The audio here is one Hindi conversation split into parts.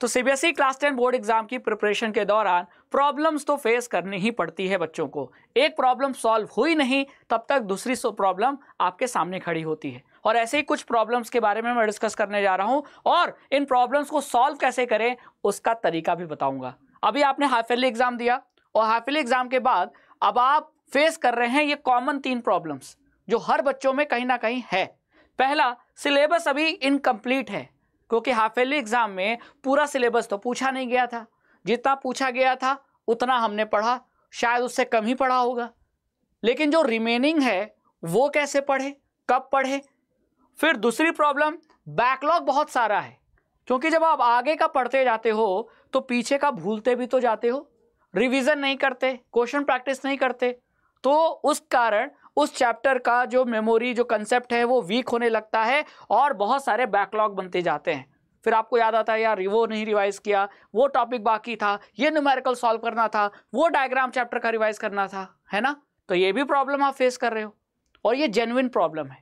तो CBSE class ten board exam की प्रिपरेशन के दौरान प्रॉब्लम्स तो फेस करनी ही पड़ती है बच्चों को एक प्रॉब्लम सॉल्व हुई नहीं तब तक दूसरी प्रॉब्लम आपके सामने खड़ी होती है और ऐसे ही कुछ प्रॉब्लम्स के बारे में मैं डिस्कस करने जा रहा हूँ और इन प्रॉब्लम्स को सॉल्व कैसे करें उसका तरीका भी बताऊँगा अभी आपने हाफिल एग्ज़ाम दिया और हाफिल एग्ज़ाम के बाद अब आप फेस कर रहे हैं ये कॉमन तीन प्रॉब्लम्स जो हर बच्चों में कहीं ना कहीं है पहला सिलेबस अभी इनकम्प्लीट है क्योंकि एयरली एग्ज़ाम में पूरा सिलेबस तो पूछा नहीं गया था जितना पूछा गया था उतना हमने पढ़ा शायद उससे कम ही पढ़ा होगा लेकिन जो रिमेनिंग है वो कैसे पढ़े कब पढ़े फिर दूसरी प्रॉब्लम बैकलॉग बहुत सारा है क्योंकि जब आप आगे का पढ़ते जाते हो तो पीछे का भूलते भी तो जाते हो रिवीजन नहीं करते क्वेश्चन प्रैक्टिस नहीं करते तो उस कारण उस चैप्टर का जो मेमोरी जो कंसेप्ट है वो वीक होने लगता है और बहुत सारे बैकलॉग बनते जाते हैं फिर आपको याद आता है यार वो नहीं रिवाइज़ किया वो टॉपिक बाकी था ये न्यूमेरिकल सॉल्व करना था वो डायग्राम चैप्टर का रिवाइज़ करना था है ना तो ये भी प्रॉब्लम आप फेस कर रहे हो और ये जेन्युन प्रॉब्लम है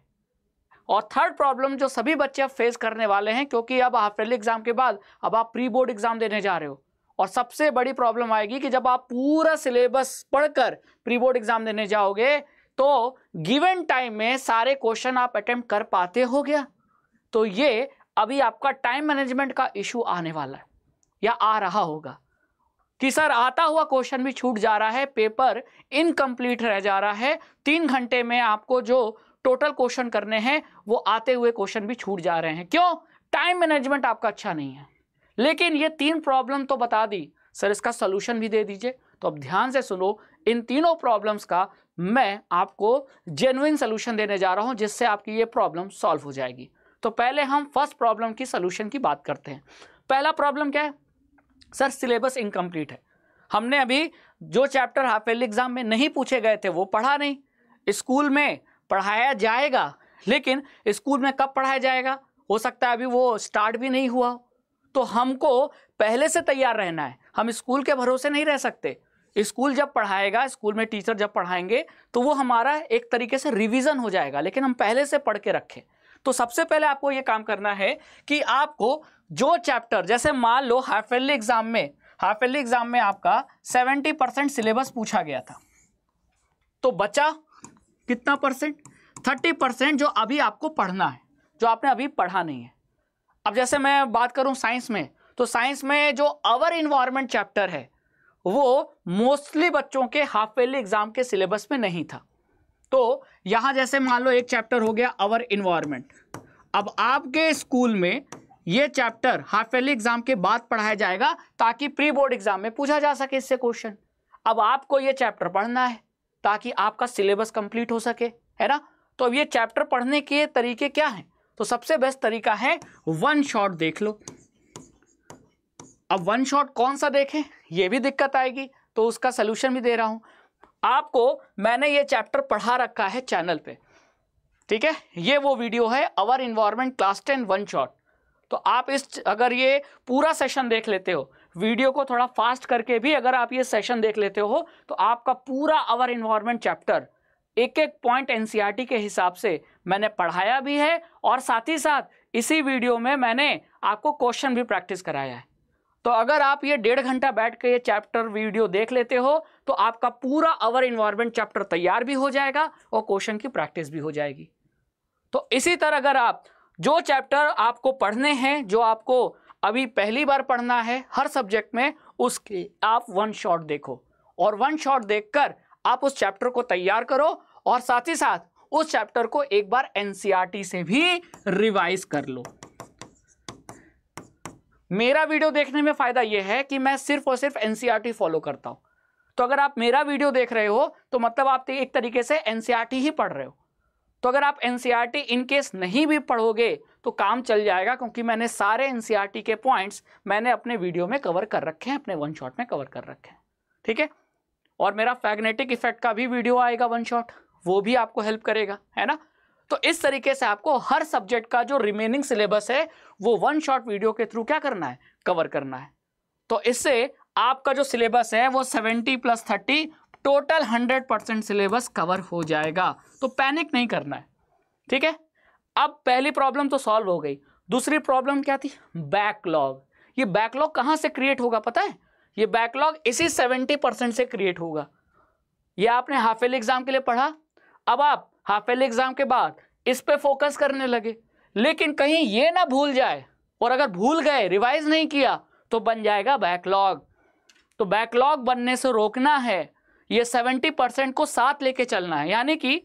और थर्ड प्रॉब्लम जो सभी बच्चे अब फेस करने वाले हैं क्योंकि अब हाफेल एग्ज़ाम के बाद अब आप प्री बोर्ड एग्ज़ाम देने जा रहे हो और सबसे बड़ी प्रॉब्लम आएगी कि जब आप पूरा सिलेबस पढ़कर प्री बोर्ड एग्ज़ाम देने जाओगे तो गिवन टाइम में सारे क्वेश्चन आप अटेम्प्ट कर पाते हो गया तो ये अभी आपका टाइम मैनेजमेंट का इशू आने वाला है या आ रहा होगा कि सर आता हुआ क्वेश्चन भी छूट जा रहा है पेपर इनकम्प्लीट रह जा रहा है तीन घंटे में आपको जो टोटल क्वेश्चन करने हैं वो आते हुए क्वेश्चन भी छूट जा रहे हैं क्यों टाइम मैनेजमेंट आपका अच्छा नहीं है लेकिन ये तीन प्रॉब्लम तो बता दी सर इसका सोल्यूशन भी दे दीजिए तो अब ध्यान से सुनो इन तीनों प्रॉब्लम्स का मैं आपको जेनुइन सोल्यूशन देने जा रहा हूँ जिससे आपकी ये प्रॉब्लम सॉल्व हो जाएगी तो पहले हम फर्स्ट प्रॉब्लम की सोल्यूशन की बात करते हैं पहला प्रॉब्लम क्या है सर सिलेबस इनकम्प्लीट है हमने अभी जो चैप्टर हाफ एल एग्ज़ाम में नहीं पूछे गए थे वो पढ़ा नहीं स्कूल में पढ़ाया जाएगा लेकिन स्कूल में कब पढ़ाया जाएगा हो सकता है अभी वो स्टार्ट भी नहीं हुआ तो हमको पहले से तैयार रहना है हम स्कूल के भरोसे नहीं रह सकते स्कूल जब पढ़ाएगा स्कूल में टीचर जब पढ़ाएंगे तो वो हमारा एक तरीके से रिविज़न हो जाएगा लेकिन हम पहले से पढ़ के रखें तो सबसे पहले आपको ये काम करना है कि आपको जो चैप्टर जैसे मान लो हाफ एयरली एग्ज़ाम में हाफ एयरली एग्ज़ाम में आपका सेवेंटी परसेंट सिलेबस पूछा गया था तो बचा कितना परसेंट थर्टी परसेंट जो अभी आपको पढ़ना है जो आपने अभी पढ़ा नहीं है अब जैसे मैं बात करूं साइंस में तो साइंस में जो अवर इन्वायरमेंट चैप्टर है वो मोस्टली बच्चों के हाफ वेली एग्जाम के सिलेबस में नहीं था तो यहां जैसे मान लो एक चैप्टर हो गया अवर इन्वायरमेंट अब आपके स्कूल में ये चैप्टर हाफ वेली एग्जाम के बाद पढ़ाया जाएगा ताकि प्री बोर्ड एग्जाम में पूछा जा सके इससे क्वेश्चन अब आपको ये चैप्टर पढ़ना है ताकि आपका सिलेबस कंप्लीट हो सके है ना तो अब ये चैप्टर पढ़ने के तरीके क्या हैं तो सबसे बेस्ट तरीका है वन शॉट देख लो अब वन शॉट कौन सा देखें ये भी दिक्कत आएगी तो उसका सलूशन भी दे रहा हूँ आपको मैंने ये चैप्टर पढ़ा रखा है चैनल पे ठीक है ये वो वीडियो है our environment class ten one shot तो आप इस अगर ये पूरा सेशन देख लेते हो वीडियो को थोड़ा फास्ट करके भी अगर आप ये सेशन देख लेते हो तो आपका पूरा अवर इन्वायरमेंट चैप्टर एक एक पॉइंट एन के हिसाब से मैंने पढ़ाया भी है और साथ ही साथ इसी वीडियो में मैंने आपको क्वेश्चन भी प्रैक्टिस कराया है तो अगर आप ये डेढ़ घंटा बैठ के ये चैप्टर वीडियो देख लेते हो तो आपका पूरा अवर इन्वायरमेंट चैप्टर तैयार भी हो जाएगा और क्वेश्चन की प्रैक्टिस भी हो जाएगी तो इसी तरह अगर आप जो चैप्टर आपको पढ़ने हैं जो आपको अभी पहली बार पढ़ना है हर सब्जेक्ट में उसके आप वन शॉट देखो और वन शॉट देखकर आप उस चैप्टर को तैयार करो और साथ ही साथ उस चैप्टर को एक बार एनसीआरटी e से भी रिवाइज कर लो मेरा वीडियो देखने में फ़ायदा यह है कि मैं सिर्फ और सिर्फ एन फॉलो e करता हूं तो अगर आप मेरा वीडियो देख रहे हो तो मतलब आप एक तरीके से एन e ही पढ़ रहे हो तो अगर आप एन इन केस नहीं भी पढ़ोगे तो काम चल जाएगा क्योंकि मैंने सारे एन e के पॉइंट्स मैंने अपने वीडियो में कवर कर रखे हैं अपने वन शॉट में कवर कर रखे हैं ठीक है और मेरा फैग्नेटिक इफेक्ट का भी वीडियो आएगा वन शॉट वो भी आपको हेल्प करेगा है ना तो इस तरीके से आपको हर सब्जेक्ट का जो रिमेनिंग सिलेबस है वो वन शॉट वीडियो के थ्रू क्या करना है कवर करना है तो इससे आपका जो सिलेबस है वो seventy plus thirty total hundred percent syllabus cover हो जाएगा तो पैनिक नहीं करना है ठीक है अब पहली प्रॉब्लम तो सॉल्व हो गई दूसरी प्रॉब्लम क्या थी बैकलॉग ये बैकलॉग कहां से क्रिएट होगा पता है ये बैकलॉग इसी सेवेंटी परसेंट से क्रिएट होगा ये आपने हाफ एल एग्ज़ाम के लिए पढ़ा अब आप हाफ एल एग्जाम के बाद इस पे फोकस करने लगे लेकिन कहीं ये ना भूल जाए और अगर भूल गए रिवाइज नहीं किया तो बन जाएगा बैकलॉग तो बैकलॉग बनने से रोकना है ये सेवेंटी परसेंट को साथ लेके चलना है यानी कि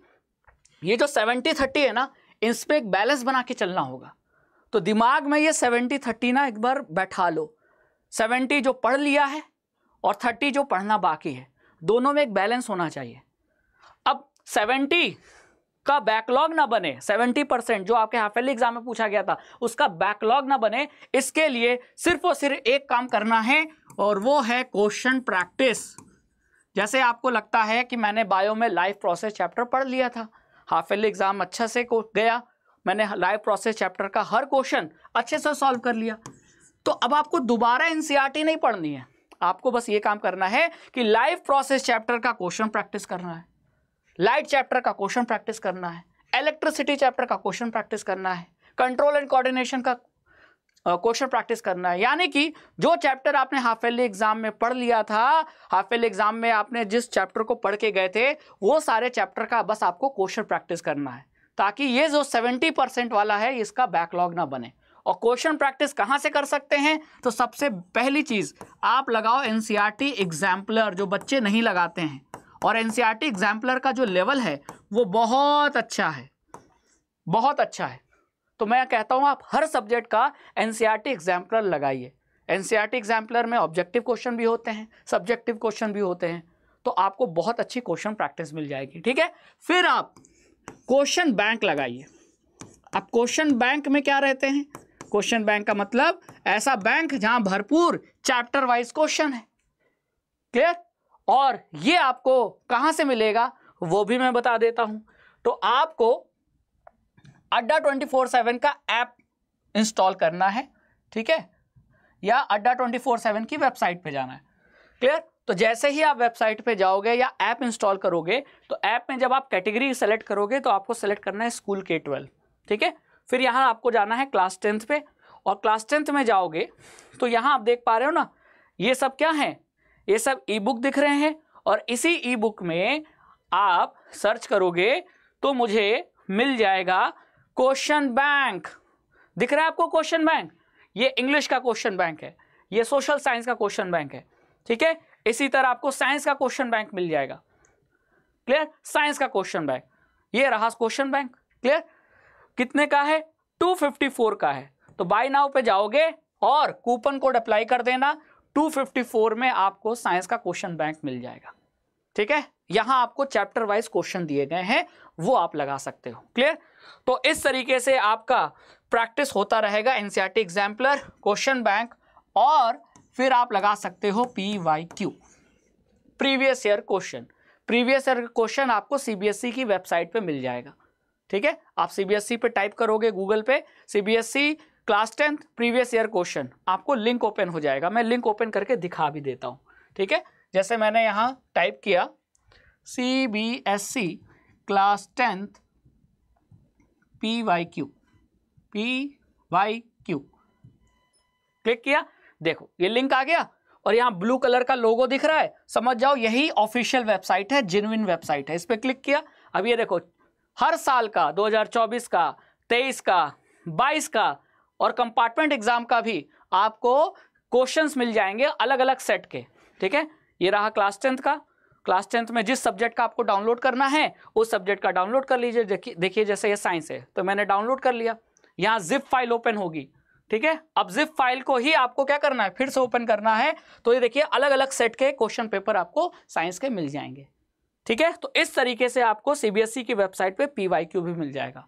ये जो सेवेंटी थर्टी है ना इस पर एक बैलेंस बना के चलना होगा तो दिमाग में ये सेवेंटी थर्टी ना एक बार बैठा लो सेवेंटी जो पढ़ लिया है और थर्टी जो पढ़ना बाकी है दोनों में एक बैलेंस होना चाहिए अब सेवेंटी का बैकलॉग ना बने 70 परसेंट जो आपके हाफ ईयरली एग्जाम में पूछा गया था उसका बैकलॉग ना बने इसके लिए सिर्फ और सिर्फ एक काम करना है और वो है क्वेश्चन प्रैक्टिस जैसे आपको लगता है कि मैंने बायो में लाइफ प्रोसेस चैप्टर पढ़ लिया था हाफ ईयरली एग्जाम अच्छा से गया मैंने लाइव प्रोसेस चैप्टर का हर क्वेश्चन अच्छे से सॉल्व कर लिया तो अब आपको दोबारा एन e नहीं पढ़नी है आपको बस ये काम करना है कि लाइव प्रोसेस चैप्टर का क्वेश्चन प्रैक्टिस करना है लाइट चैप्टर का क्वेश्चन प्रैक्टिस करना है इलेक्ट्रिसिटी चैप्टर का क्वेश्चन प्रैक्टिस करना है कंट्रोल एंड कोऑर्डिनेशन का क्वेश्चन प्रैक्टिस करना है यानी कि जो चैप्टर आपने हाफ एल एग्जाम में पढ़ लिया था हाफ एल एग्जाम में आपने जिस चैप्टर को पढ़ के गए थे वो सारे चैप्टर का बस आपको क्वेश्चन प्रैक्टिस करना है ताकि ये जो सेवेंटी परसेंट वाला है इसका बैकलॉग ना बने और क्वेश्चन प्रैक्टिस कहाँ से कर सकते हैं तो सबसे पहली चीज़ आप लगाओ एन सी e एग्जाम्पलर जो बच्चे नहीं लगाते हैं और एनसीईआरटी एग्जाम्पलर e का जो लेवल है वो बहुत अच्छा है बहुत अच्छा है तो मैं कहता हूँ आप हर सब्जेक्ट का एनसीईआरटी एग्जाम्पलर e लगाइए एनसीईआरटी एग्जाम्पलर e में ऑब्जेक्टिव क्वेश्चन भी होते हैं सब्जेक्टिव क्वेश्चन भी होते हैं तो आपको बहुत अच्छी क्वेश्चन प्रैक्टिस मिल जाएगी ठीक है फिर आप क्वेश्चन बैंक लगाइए अब क्वेश्चन बैंक में क्या रहते हैं क्वेश्चन बैंक का मतलब ऐसा बैंक जहां भरपूर चैप्टर वाइज क्वेश्चन है क्लियर और ये आपको कहाँ से मिलेगा वो भी मैं बता देता हूँ तो आपको अड्डा ट्वेंटी फोर सेवन का ऐप इंस्टॉल करना है ठीक है या अड्डा ट्वेंटी फोर सेवन की वेबसाइट पे जाना है क्लियर तो जैसे ही आप वेबसाइट पे जाओगे या ऐप इंस्टॉल करोगे तो ऐप में जब आप कैटेगरी सेलेक्ट करोगे तो आपको सेलेक्ट करना है स्कूल के ट्वेल्व ठीक है फिर यहाँ आपको जाना है क्लास टेंथ पे और क्लास टेंथ में जाओगे तो यहाँ आप देख पा रहे हो ना ये सब क्या है ये सब ई बुक दिख रहे हैं और इसी ई बुक में आप सर्च करोगे तो मुझे मिल जाएगा क्वेश्चन बैंक दिख रहा है आपको क्वेश्चन बैंक ये इंग्लिश का क्वेश्चन बैंक है ये सोशल साइंस का क्वेश्चन बैंक है ठीक है इसी तरह आपको साइंस का क्वेश्चन बैंक मिल जाएगा क्लियर साइंस का क्वेश्चन बैंक ये रहा क्वेश्चन बैंक क्लियर कितने का है 254 का है तो बाय नाउ पे जाओगे और कूपन कोड अप्लाई कर देना 254 में आपको साइंस का क्वेश्चन बैंक मिल जाएगा ठीक है यहां आपको चैप्टर वाइज क्वेश्चन दिए गए हैं वो आप लगा सकते हो क्लियर तो इस तरीके से आपका प्रैक्टिस होता रहेगा एनसीईआरटी एग्जाम्पलर क्वेश्चन बैंक और फिर आप लगा सकते हो P Y Q previous year question previous year question आपको सीबीएसई की वेबसाइट पे मिल जाएगा ठीक है आप सीबीएसई पे टाइप करोगे गूगल पे CBSE class tenth previous year question आपको लिंक ओपन हो जाएगा मैं लिंक ओपन करके दिखा भी देता हूँ ठीक है जैसे मैंने यहाँ टाइप किया C B S C class tenth P Y Q P Y Q click किया देखो ये लिंक आ गया और यहाँ ब्लू कलर का लोगो दिख रहा है समझ जाओ यही ऑफिशियल वेबसाइट है जिनविन वेबसाइट है इस पर क्लिक किया अब ये देखो हर साल का 2024 का 23 का 22 का और कंपार्टमेंट एग्जाम का भी आपको क्वेश्चंस मिल जाएंगे अलग अलग सेट के ठीक है ये रहा क्लास टेंथ का क्लास टेंथ में जिस सब्जेक्ट का आपको डाउनलोड करना है उस सब्जेक्ट का डाउनलोड कर लीजिए देखिए जैसे ये साइंस है तो मैंने डाउनलोड कर लिया यहाँ जिप फाइल ओपन होगी ठीक है अब जिप फाइल को ही आपको क्या करना है फिर से ओपन करना है तो ये देखिए अलग अलग सेट के क्वेश्चन पेपर आपको साइंस के मिल जाएंगे ठीक है तो इस तरीके से आपको सीबीएसई e की वेबसाइट पे पीवाईक्यू भी मिल जाएगा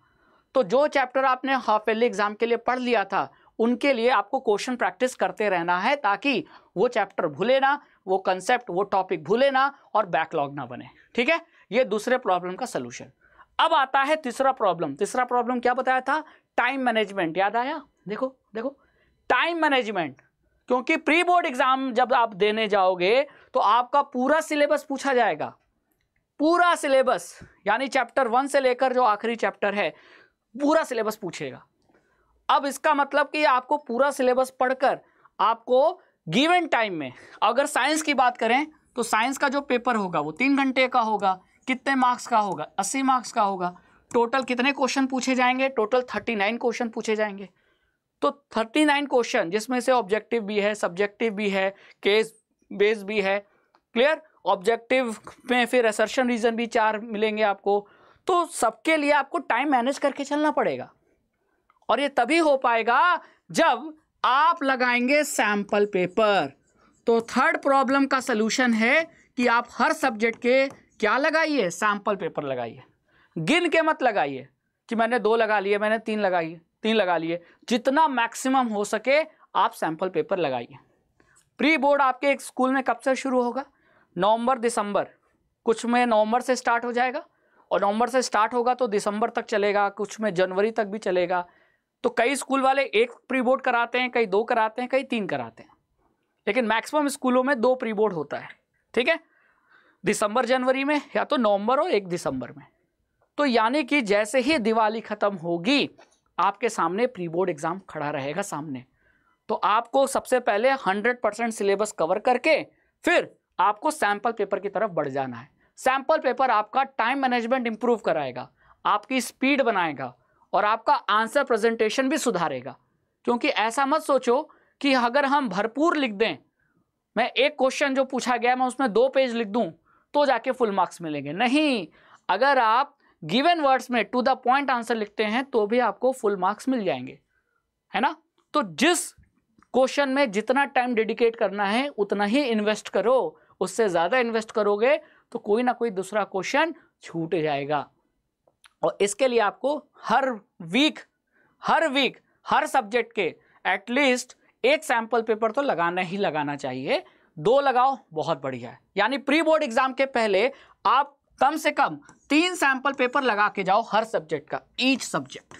तो जो चैप्टर आपने हाफ एयरली एग्जाम के लिए पढ़ लिया था उनके लिए आपको क्वेश्चन प्रैक्टिस करते रहना है ताकि वो चैप्टर भूले ना वो कंसेप्ट वो टॉपिक भूले ना और बैकलॉग ना बने ठीक है ये दूसरे प्रॉब्लम का सलूशन अब आता है तीसरा प्रॉब्लम तीसरा प्रॉब्लम क्या बताया था टाइम मैनेजमेंट याद आया देखो देखो टाइम मैनेजमेंट क्योंकि प्री बोर्ड एग्जाम जब आप देने जाओगे तो आपका पूरा सिलेबस पूछा जाएगा पूरा सिलेबस यानी चैप्टर वन से लेकर जो आखिरी चैप्टर है पूरा सिलेबस पूछेगा अब इसका मतलब कि आपको पूरा सिलेबस पढ़कर आपको गिवन टाइम में अगर साइंस की बात करें तो साइंस का जो पेपर होगा वो तीन घंटे का होगा कितने मार्क्स का होगा अस्सी मार्क्स का होगा टोटल कितने क्वेश्चन पूछे जाएंगे टोटल थर्टी नाइन क्वेश्चन पूछे जाएंगे तो थर्टी नाइन क्वेश्चन जिसमें से ऑब्जेक्टिव भी है सब्जेक्टिव भी है केस बेस भी है क्लियर ऑब्जेक्टिव में फिर असर्शन रीजन भी चार मिलेंगे आपको तो सबके लिए आपको टाइम मैनेज करके चलना पड़ेगा और ये तभी हो पाएगा जब आप लगाएंगे सैम्पल पेपर तो थर्ड प्रॉब्लम का सलूशन है कि आप हर सब्जेक्ट के क्या लगाइए सैम्पल पेपर लगाइए गिन के मत लगाइए कि मैंने दो लगा लिए मैंने तीन लगाइए तीन लगा लिए जितना मैक्सिमम हो सके आप सैम्पल पेपर लगाइए प्री बोर्ड आपके स्कूल में कब से शुरू होगा नवंबर दिसंबर कुछ में नवंबर से स्टार्ट हो जाएगा और नवंबर से स्टार्ट होगा तो दिसंबर तक चलेगा कुछ में जनवरी तक भी चलेगा तो कई स्कूल वाले एक प्री बोर्ड कराते हैं कई दो कराते हैं कई तीन कराते हैं लेकिन मैक्सिमम स्कूलों में दो प्री बोर्ड होता है ठीक है दिसंबर जनवरी में या तो नवंबर और एक दिसंबर में तो यानी कि जैसे ही दिवाली ख़त्म होगी आपके सामने प्री बोर्ड एग्ज़ाम खड़ा रहेगा सामने तो आपको सबसे पहले 100 परसेंट सिलेबस कवर करके फिर आपको सैंपल पेपर की तरफ बढ़ जाना है सैंपल पेपर आपका टाइम मैनेजमेंट इंप्रूव कराएगा आपकी स्पीड बनाएगा और आपका आंसर प्रेजेंटेशन भी सुधारेगा क्योंकि ऐसा मत सोचो कि अगर हम भरपूर लिख दें मैं एक क्वेश्चन जो पूछा गया मैं उसमें दो पेज लिख दूं तो जाके फुल मार्क्स मिलेंगे नहीं अगर आप गिवन वर्ड्स में टू द पॉइंट आंसर लिखते हैं तो भी आपको फुल मार्क्स मिल जाएंगे है ना तो जिस क्वेश्चन में जितना टाइम डेडिकेट करना है उतना ही इन्वेस्ट करो उससे ज़्यादा इन्वेस्ट करोगे तो कोई ना कोई दूसरा क्वेश्चन छूट जाएगा और इसके लिए आपको हर वीक हर वीक हर सब्जेक्ट के एटलीस्ट एक सैंपल पेपर तो लगाना ही लगाना चाहिए दो लगाओ बहुत बढ़िया है यानी प्री बोर्ड एग्जाम के पहले आप कम से कम तीन सैंपल पेपर लगा के जाओ हर सब्जेक्ट का ईच सब्जेक्ट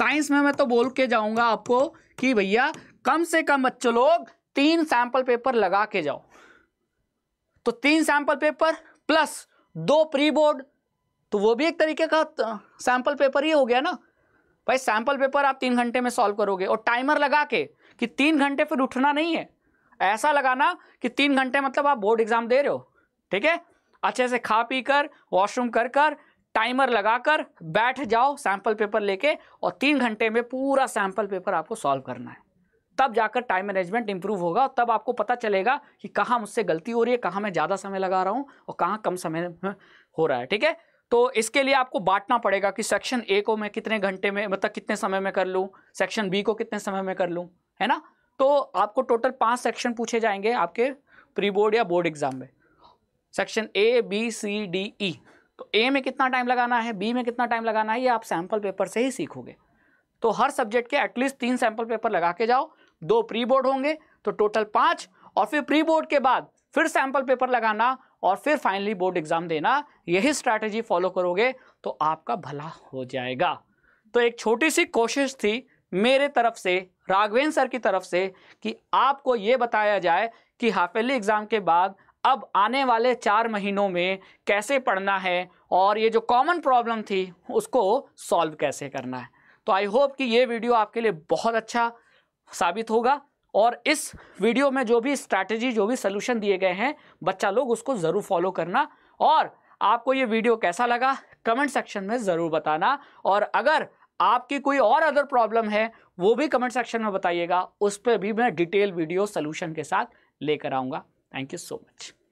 साइंस में मैं तो बोल के जाऊंगा आपको कि भैया कम से कम बच्चों लोग तीन सैंपल पेपर लगा के जाओ तो तीन सैंपल पेपर प्लस दो प्री बोर्ड तो वो भी एक तरीके का सैंपल पेपर ही हो गया ना भाई सैंपल पेपर आप तीन घंटे में सॉल्व करोगे और टाइमर लगा के कि तीन घंटे फिर उठना नहीं है ऐसा लगाना कि तीन घंटे मतलब आप बोर्ड एग्जाम दे रहे हो ठीक है अच्छे से खा पी कर वॉशरूम कर कर टाइमर लगाकर बैठ जाओ सैंपल पेपर लेके और तीन घंटे में पूरा सैंपल पेपर आपको सॉल्व करना है तब जाकर टाइम मैनेजमेंट इंप्रूव होगा और तब आपको पता चलेगा कि कहाँ मुझसे गलती हो रही है कहाँ मैं ज़्यादा समय लगा रहा हूँ और कहाँ कम समय हो रहा है ठीक है तो इसके लिए आपको बांटना पड़ेगा कि सेक्शन ए को मैं कितने घंटे में मतलब कितने समय में कर लूँ सेक्शन बी को कितने समय में कर लूँ है ना तो आपको टोटल पाँच सेक्शन पूछे जाएंगे आपके प्री बोर्ड या बोर्ड एग्जाम में section A B C D E तो ए में कितना टाइम लगाना है बी में कितना टाइम लगाना है ये आप सैम्पल पेपर से ही सीखोगे तो हर सब्जेक्ट के एटलीस्ट तीन सैम्पल पेपर लगा के जाओ दो प्री बोर्ड होंगे तो टोटल पाँच और फिर प्री बोर्ड के बाद फिर सैंपल पेपर लगाना और फिर फाइनली बोर्ड एग्जाम देना यही स्ट्रैटेजी फॉलो करोगे तो आपका भला हो जाएगा तो एक छोटी सी कोशिश थी मेरे तरफ से राघवेंद्र सर की तरफ से कि आपको ये बताया जाए कि हाफेली एग्ज़ाम के बाद अब आने वाले चार महीनों में कैसे पढ़ना है और ये जो कॉमन प्रॉब्लम थी उसको सॉल्व कैसे करना है तो आई होप कि ये वीडियो आपके लिए बहुत अच्छा साबित होगा और इस वीडियो में जो भी स्ट्रैटेजी जो भी सोल्यूशन दिए गए हैं बच्चा लोग उसको ज़रूर फॉलो करना और आपको ये वीडियो कैसा लगा कमेंट सेक्शन में ज़रूर बताना और अगर आपकी कोई और अदर प्रॉब्लम है वो भी कमेंट सेक्शन में बताइएगा उस पर भी मैं डिटेल वीडियो सोल्यूशन के साथ लेकर आऊँगा थैंक यू सो मच